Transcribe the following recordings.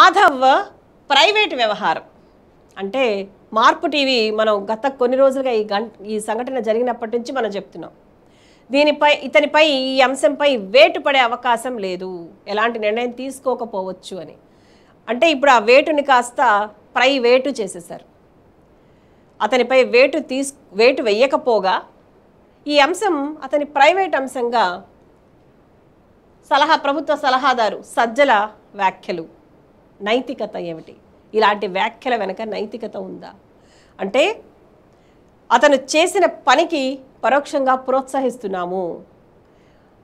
Madhav private వ్యవహారం అంటే మార్పు టీవీ మనం గత కొన్ని రోజులుగా ఈ గంట ఈ సంఘటన జరిగినప్పటి నుంచి మనం చెప్తున్నాం దీనిపై ఇతనిపై ఈ అంశంపై వేటు పడే అవకాశం లేదు ఎలాంటి నిర్ణయం తీసుకోకపోవచ్చు అని అంటే ఇప్పుడు ఆ వేటుని కాస్త ప్రైవేటు చేసేసారు అతనిపై వేటు తీసు వేటు వెయ్యకపోగా ఈ అంశం అతని ప్రైవేట్ అంశంగా సలహా ప్రభుత్వ సలహాదారు సజ్జల వ్యాఖ్యలు నైతికత ఏమిటి ఇలాంటి వ్యాఖ్యల వెనక నైతికత ఉందా అంటే అతను చేసిన పనికి పరోక్షంగా ప్రోత్సహిస్తున్నాము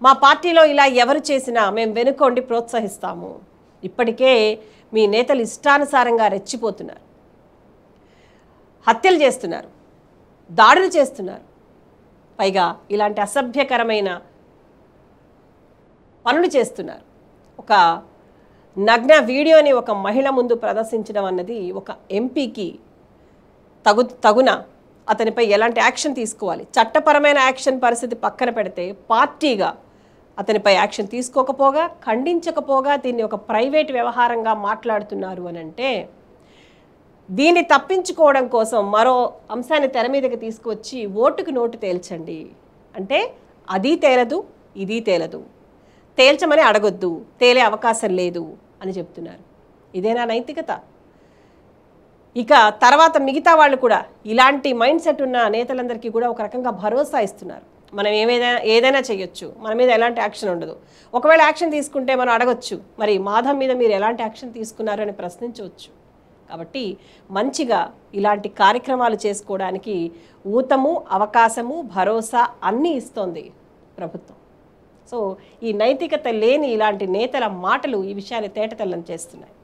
మా పార్టీలో ఇలా ఎవరు చేసినా మేము వెనుకోండి ప్రోత్సహిస్తాము ఇప్పటికే మీ నేతలు ఇష్టానుసారంగా రెచ్చిపోతున్నారు హత్యలు చేస్తున్నారు దాడులు చేస్తున్నారు పైగా ఇలాంటి అసభ్యకరమైన పనులు చేస్తున్నారు ఒక నగ్న వీడియోని ఒక మహిళ ముందు ప్రదర్శించడం అన్నది ఒక ఎంపీకి తగు తగున అతనిపై ఎలాంటి యాక్షన్ తీసుకోవాలి చట్టపరమైన యాక్షన్ పరిస్థితి పక్కన పెడితే పార్టీగా అతనిపై యాక్షన్ తీసుకోకపోగా ఖండించకపోగా దీన్ని ఒక ప్రైవేట్ వ్యవహారంగా మాట్లాడుతున్నారు అని అంటే దీన్ని తప్పించుకోవడం కోసం మరో అంశాన్ని తెర మీదకి తీసుకువచ్చి ఓటుకు నోటు తేల్చండి అంటే అది తేలదు ఇది తేలదు తేల్చమని అడగొద్దు తేలే అవకాశం లేదు అని చెప్తున్నారు ఇదే నా నైతికత ఇక తర్వాత మిగతా వాళ్ళు కూడా ఇలాంటి మైండ్ సెట్ ఉన్న నేతలందరికీ కూడా ఒక రకంగా భరోసా ఇస్తున్నారు మనం ఏమైనా ఏదైనా చేయొచ్చు మన మీద ఎలాంటి యాక్షన్ ఉండదు ఒకవేళ యాక్షన్ తీసుకుంటే మనం అడగొచ్చు మరి మాధవ్ మీద మీరు ఎలాంటి యాక్షన్ తీసుకున్నారు అని ప్రశ్నించవచ్చు కాబట్టి మంచిగా ఇలాంటి కార్యక్రమాలు చేసుకోవడానికి ఊతము అవకాశము భరోసా అన్నీ ఇస్తోంది ప్రభుత్వం సో ఈ నైతికత లేని ఇలాంటి నేతల మాటలు ఈ విషయాన్ని తేటతెల్లం చేస్తున్నాయి